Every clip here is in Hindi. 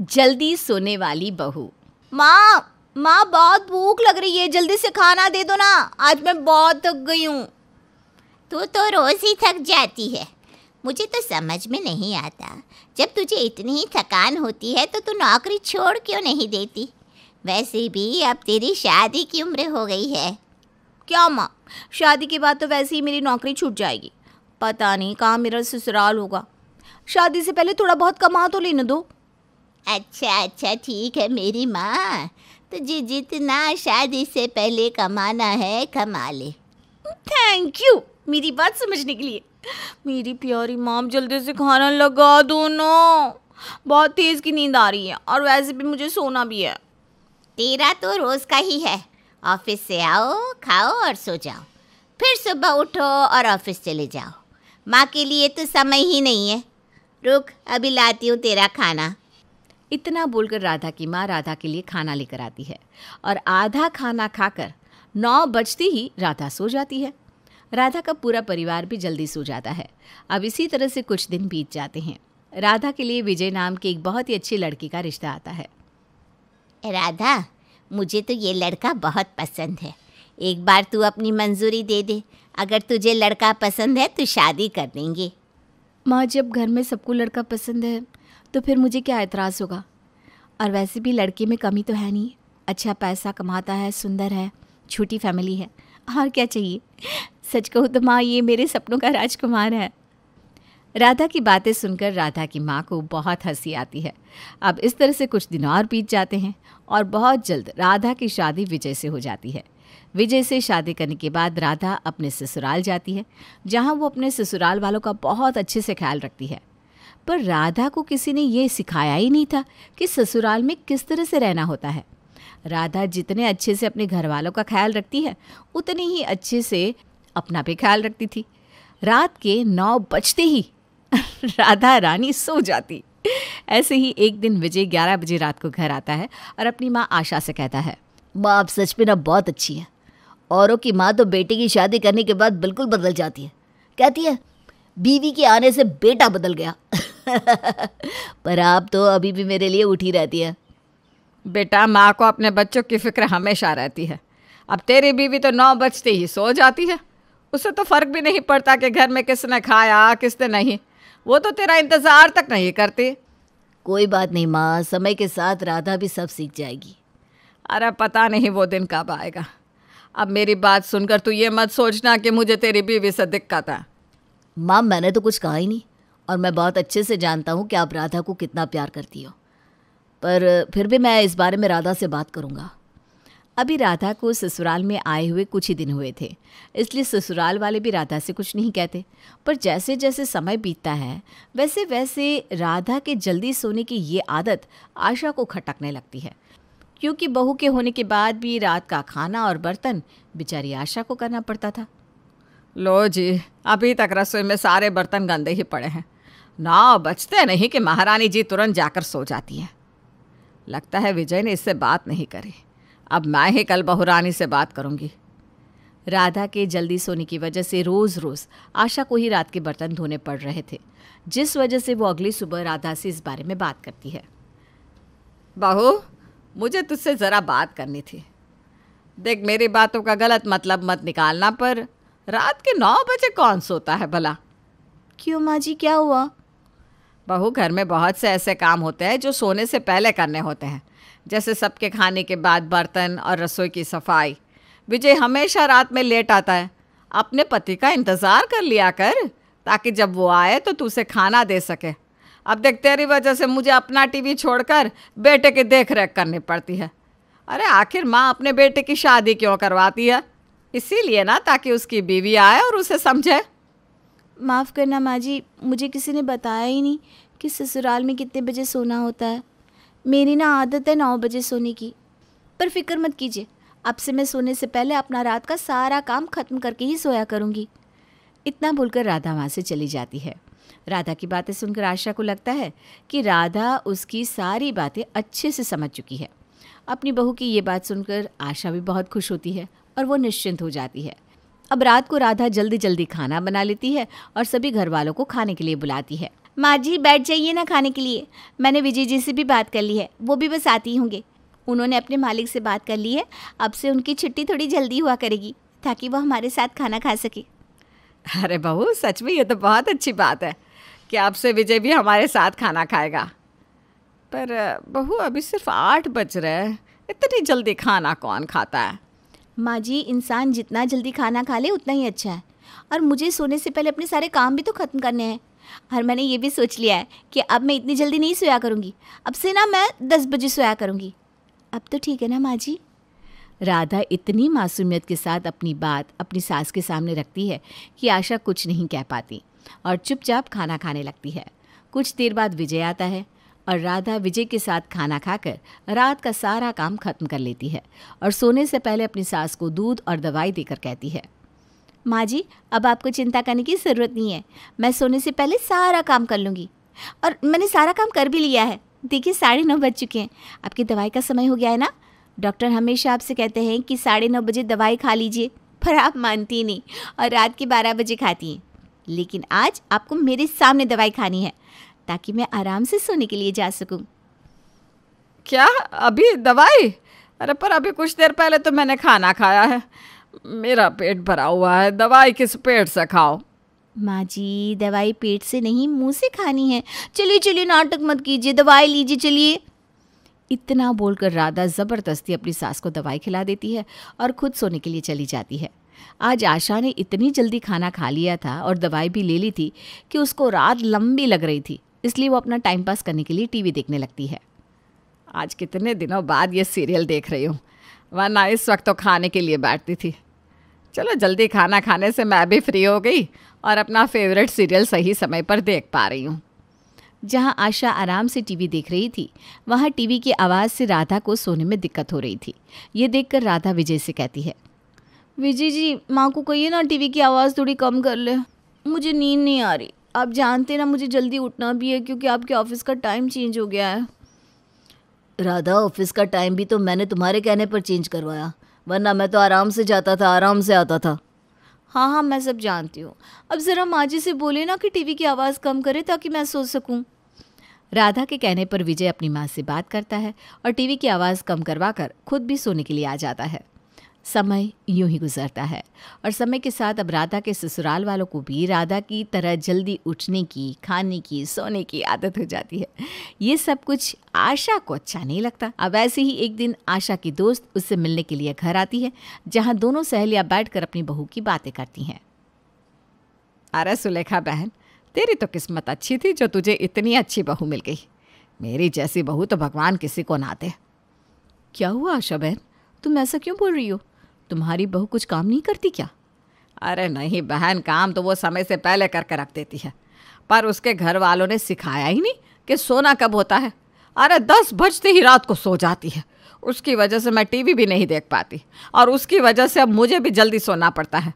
जल्दी सोने वाली बहू माँ माँ बहुत भूख लग रही है जल्दी से खाना दे दो ना आज मैं बहुत थक गई हूँ तू तो रोज़ ही थक जाती है मुझे तो समझ में नहीं आता जब तुझे इतनी ही थकान होती है तो तू नौकरी छोड़ क्यों नहीं देती वैसे भी अब तेरी शादी की उम्र हो गई है क्या माँ शादी के बाद तो वैसे ही मेरी नौकरी छूट जाएगी पता नहीं कहाँ मेरा ससुराल होगा शादी से पहले थोड़ा बहुत कमा तो लेने दो अच्छा अच्छा ठीक है मेरी माँ तुझे जितना शादी से पहले कमाना है कमा ले थैंक यू मेरी बात समझने के लिए मेरी प्यारी माम जल्दी से खाना लगा दो ना बहुत तेज़ की नींद आ रही है और वैसे भी मुझे सोना भी है तेरा तो रोज़ का ही है ऑफिस से आओ खाओ और सो जाओ फिर सुबह उठो और ऑफिस चले जाओ माँ के लिए तो समय ही नहीं है रुक अभी लाती हूँ तेरा खाना इतना बोलकर राधा की माँ राधा के लिए खाना लेकर आती है और आधा खाना खाकर नौ बजती ही राधा सो जाती है राधा का पूरा परिवार भी जल्दी सो जाता है अब इसी तरह से कुछ दिन बीत जाते हैं राधा के लिए विजय नाम के एक बहुत ही अच्छे लड़के का रिश्ता आता है राधा मुझे तो ये लड़का बहुत पसंद है एक बार तू अपनी मंजूरी दे दे अगर तुझे लड़का पसंद है तो शादी कर देंगे माँ जब घर में सबको लड़का पसंद है तो फिर मुझे क्या एतराज़ होगा और वैसे भी लड़के में कमी तो है नहीं अच्छा पैसा कमाता है सुंदर है छोटी फैमिली है और क्या चाहिए सच कहूँ तो माँ ये मेरे सपनों का राजकुमार है राधा की बातें सुनकर राधा की माँ को बहुत हंसी आती है अब इस तरह से कुछ दिन और बीत जाते हैं और बहुत जल्द राधा की शादी विजय से हो जाती है विजय से शादी करने के बाद राधा अपने ससुराल जाती है जहाँ वो अपने ससुराल वालों का बहुत अच्छे से ख्याल रखती है पर राधा को किसी ने यह सिखाया ही नहीं था कि ससुराल में किस तरह से रहना होता है राधा जितने अच्छे से अपने घर वालों का ख्याल रखती है उतने ही अच्छे से अपना भी ख्याल रखती थी रात के नौ बजते ही राधा रानी सो जाती ऐसे ही एक दिन विजय ग्यारह बजे रात को घर आता है और अपनी माँ आशा से कहता है माँ आप सच में ना बहुत अच्छी है औरों की माँ तो बेटे की शादी करने के बाद बिल्कुल बदल जाती है कहती है बीवी के आने से बेटा बदल गया पर आप तो अभी भी मेरे लिए उठी रहती है बेटा माँ को अपने बच्चों की फिक्र हमेशा रहती है अब तेरी बीवी तो नौ बजते ही सो जाती है उसे तो फ़र्क भी नहीं पड़ता कि घर में किसने खाया किसने नहीं वो तो तेरा इंतज़ार तक नहीं करती कोई बात नहीं माँ समय के साथ राधा भी सब सीख जाएगी अरे पता नहीं वो दिन कब आएगा अब मेरी बात सुनकर तू ये मत सोचना कि मुझे तेरी बीवी से दिक्कत है माँ मैंने तो कुछ कहा ही नहीं और मैं बहुत अच्छे से जानता हूँ कि आप राधा को कितना प्यार करती हो पर फिर भी मैं इस बारे में राधा से बात करूँगा अभी राधा को ससुराल में आए हुए कुछ ही दिन हुए थे इसलिए ससुराल वाले भी राधा से कुछ नहीं कहते पर जैसे जैसे समय बीतता है वैसे वैसे राधा के जल्दी सोने की ये आदत आशा को खटकने लगती है क्योंकि बहू के होने के बाद भी रात का खाना और बर्तन बेचारी आशा को करना पड़ता था लो जी अभी तक रसोई में सारे बर्तन गंदे ही पड़े हैं ना बचते नहीं कि महारानी जी तुरंत जाकर सो जाती हैं लगता है विजय ने इससे बात नहीं करी अब मैं ही कल बहुरानी से बात करूंगी राधा के जल्दी सोने की वजह से रोज़ रोज़ आशा को ही रात के बर्तन धोने पड़ रहे थे जिस वजह से वो अगली सुबह राधा से इस बारे में बात करती है बहू मुझे तुझसे ज़रा बात करनी थी देख मेरी बातों का गलत मतलब मत निकालना पर रात के नौ बजे कौन सोता है भला क्यों माँ जी क्या हुआ बहू घर में बहुत से ऐसे काम होते हैं जो सोने से पहले करने होते हैं जैसे सबके खाने के बाद बर्तन और रसोई की सफाई विजय हमेशा रात में लेट आता है अपने पति का इंतज़ार कर लिया कर ताकि जब वो आए तो तू उसे खाना दे सके अब देख तेरी वजह से मुझे अपना टीवी छोड़कर बेटे की देख रेख करनी पड़ती है अरे आखिर माँ अपने बेटे की शादी क्यों करवाती है इसीलिए ना ताकि उसकी बीवी आए और उसे समझे माफ़ करना माँ जी मुझे किसी ने बताया ही नहीं कि ससुराल में कितने बजे सोना होता है मेरी ना आदत है नौ बजे सोने की पर फिक्र मत कीजिए अब से मैं सोने से पहले अपना रात का सारा काम ख़त्म करके ही सोया करूँगी इतना बोलकर राधा वहाँ से चली जाती है राधा की बातें सुनकर आशा को लगता है कि राधा उसकी सारी बातें अच्छे से समझ चुकी है अपनी बहू की ये बात सुनकर आशा भी बहुत खुश होती है और वो निश्चिंत हो जाती है अब रात को राधा जल्दी जल्दी खाना बना लेती है और सभी घर वालों को खाने के लिए बुलाती है माँ जी बैठ जाइए ना खाने के लिए मैंने विजय जी से भी बात कर ली है वो भी बस आती होंगे उन्होंने अपने मालिक से बात कर ली है अब से उनकी छुट्टी थोड़ी जल्दी हुआ करेगी ताकि वो हमारे साथ खाना खा सके अरे बहू सच में ये तो बहुत अच्छी बात है कि अब से विजय भी हमारे साथ खाना खाएगा पर बहू अभी सिर्फ आठ बज रहे हैं इतनी जल्दी खाना कौन खाता है माँ जी इंसान जितना जल्दी खाना खा ले उतना ही अच्छा है और मुझे सोने से पहले अपने सारे काम भी तो ख़त्म करने हैं और मैंने ये भी सोच लिया है कि अब मैं इतनी जल्दी नहीं सोया करूँगी अब से ना मैं दस बजे सोया करूँगी अब तो ठीक है ना माँ जी राधा इतनी मासूमियत के साथ अपनी बात अपनी सास के सामने रखती है कि आशा कुछ नहीं कह पाती और चुपचाप खाना खाने लगती है कुछ देर बाद विजय आता है और राधा विजय के साथ खाना खाकर रात का सारा काम खत्म कर लेती है और सोने से पहले अपनी सास को दूध और दवाई देकर कहती है माँ जी अब आपको चिंता करने की ज़रूरत नहीं है मैं सोने से पहले सारा काम कर लूँगी और मैंने सारा काम कर भी लिया है देखिए साढ़े नौ बज चुके हैं आपकी दवाई का समय हो गया है ना डॉक्टर हमेशा आपसे कहते हैं कि साढ़े नौ बजे दवाई खा लीजिए पर आप मानती नहीं और रात के बारह बजे खाती हैं लेकिन आज आपको मेरे सामने दवाई खानी है ताकि मैं आराम से सोने के लिए जा सकूं। क्या अभी दवाई अरे पर अभी कुछ देर पहले तो मैंने खाना खाया है मेरा पेट भरा हुआ है दवाई किस पेट से खाओ माँ जी दवाई पेट से नहीं मुंह से खानी है चलिए चलिए नाटक मत कीजिए दवाई लीजिए चलिए इतना बोलकर राधा ज़बरदस्ती अपनी सास को दवाई खिला देती है और खुद सोने के लिए चली जाती है आज आशा ने इतनी जल्दी खाना खा लिया था और दवाई भी ले ली थी कि उसको रात लंबी लग रही थी इसलिए वो अपना टाइम पास करने के लिए टीवी देखने लगती है आज कितने दिनों बाद ये सीरियल देख रही हूँ वरना इस वक्त तो खाने के लिए बैठती थी चलो जल्दी खाना खाने से मैं भी फ्री हो गई और अपना फेवरेट सीरियल सही समय पर देख पा रही हूँ जहाँ आशा आराम से टीवी देख रही थी वहाँ टीवी की आवाज़ से राधा को सोने में दिक्कत हो रही थी ये देखकर राधा विजय से कहती है विजय जी माँ को कहिए ना टीवी की आवाज़ थोड़ी कम कर ले मुझे नींद नहीं आ रही आप जानते हैं ना मुझे जल्दी उठना भी है क्योंकि आपके ऑफिस का टाइम चेंज हो गया है राधा ऑफिस का टाइम भी तो मैंने तुम्हारे कहने पर चेंज करवाया वरना मैं तो आराम से जाता था आराम से आता था हाँ हाँ मैं सब जानती हूँ अब ज़रा माँ जी से बोले ना कि टीवी की आवाज़ कम करे ताकि मैं सो सकूँ राधा के कहने पर विजय अपनी माँ से बात करता है और टीवी की आवाज़ कम करवा कर खुद भी सोने के लिए आ जाता है समय यूं ही गुजरता है और समय के साथ अब राधा के ससुराल वालों को भी राधा की तरह जल्दी उठने की खाने की सोने की आदत हो जाती है ये सब कुछ आशा को अच्छा नहीं लगता अब ऐसे ही एक दिन आशा की दोस्त उससे मिलने के लिए घर आती है जहाँ दोनों सहेलियाँ बैठकर अपनी बहू की बातें करती हैं अरे सुलेखा बहन तेरी तो किस्मत अच्छी थी जो तुझे इतनी अच्छी बहू मिल गई मेरी जैसी बहू तो भगवान किसी को ना दे क्या हुआ आशा बहन तुम ऐसा क्यों बोल रही हो तुम्हारी बहू कुछ काम नहीं करती क्या अरे नहीं बहन काम तो वो समय से पहले करके रख देती है पर उसके घर वालों ने सिखाया ही नहीं कि सोना कब होता है अरे दस बजते ही रात को सो जाती है उसकी वजह से मैं टीवी भी नहीं देख पाती और उसकी वजह से अब मुझे भी जल्दी सोना पड़ता है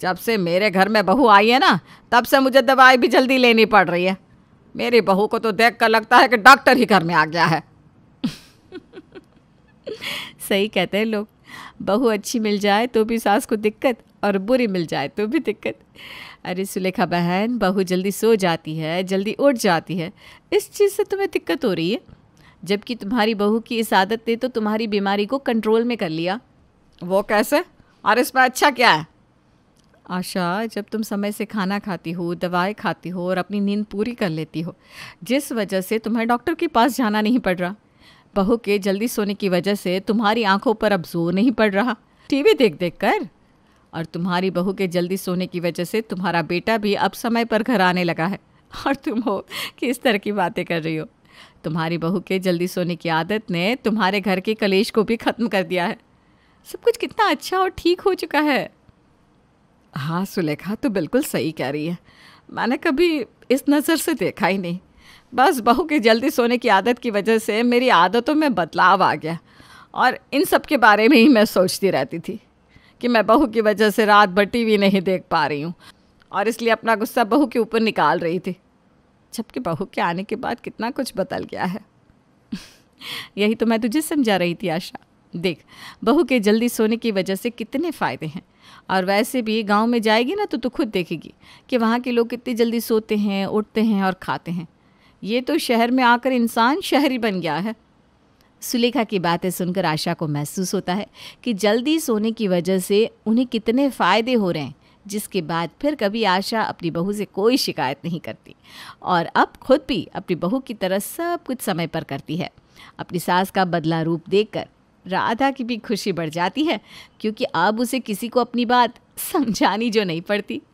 जब से मेरे घर में बहू आई है ना तब से मुझे दवाई भी जल्दी लेनी पड़ रही है मेरी बहू को तो देख कर लगता है कि डॉक्टर ही घर में आ गया है सही कहते हैं लोग बहू अच्छी मिल जाए तो भी सास को दिक्कत और बुरी मिल जाए तो भी दिक्कत अरे सुलेखा बहन बहू जल्दी सो जाती है जल्दी उठ जाती है इस चीज़ से तुम्हें दिक्कत हो रही है जबकि तुम्हारी बहू की इस आदत ने तो तुम्हारी बीमारी को कंट्रोल में कर लिया वो कैसे और इसमें अच्छा क्या है आशा जब तुम समय से खाना खाती हो दवाएं खाती हो और अपनी नींद पूरी कर लेती हो जिस वजह से तुम्हें डॉक्टर के पास जाना नहीं पड़ रहा बहू के जल्दी सोने की वजह से तुम्हारी आंखों पर अब जोर नहीं पड़ रहा टीवी देख देख कर और तुम्हारी बहू के जल्दी सोने की वजह से तुम्हारा बेटा भी अब समय पर घर आने लगा है और तुम हो किस तरह की बातें कर रही हो तुम्हारी बहू के जल्दी सोने की आदत ने तुम्हारे घर के कलेश को भी ख़त्म कर दिया है सब कुछ कितना अच्छा और ठीक हो चुका है हाँ सुलेखा तो बिल्कुल सही कह रही है मैंने कभी इस नज़र से देखा ही नहीं बस बहू के जल्दी सोने की आदत की वजह से मेरी आदतों में बदलाव आ गया और इन सब के बारे में ही मैं सोचती रहती थी कि मैं बहू की वजह से रात भर टी नहीं देख पा रही हूँ और इसलिए अपना गुस्सा बहू के ऊपर निकाल रही थी जबकि बहू के आने के बाद कितना कुछ बदल गया है यही तो मैं तुझे समझा रही थी आशा देख बहू के जल्दी सोने की वजह से कितने फ़ायदे हैं और वैसे भी गांव में जाएगी ना तो तू खुद देखेगी कि वहाँ के लोग कितनी जल्दी सोते हैं उठते हैं और खाते हैं ये तो शहर में आकर इंसान शहरी बन गया है सुलेखा की बातें सुनकर आशा को महसूस होता है कि जल्दी सोने की वजह से उन्हें कितने फ़ायदे हो रहे हैं जिसके बाद फिर कभी आशा अपनी बहू से कोई शिकायत नहीं करती और अब खुद भी अपनी बहू की तरह सब कुछ समय पर करती है अपनी सास का बदला रूप देखकर राधा की भी खुशी बढ़ जाती है क्योंकि अब उसे किसी को अपनी बात समझानी जो नहीं पड़ती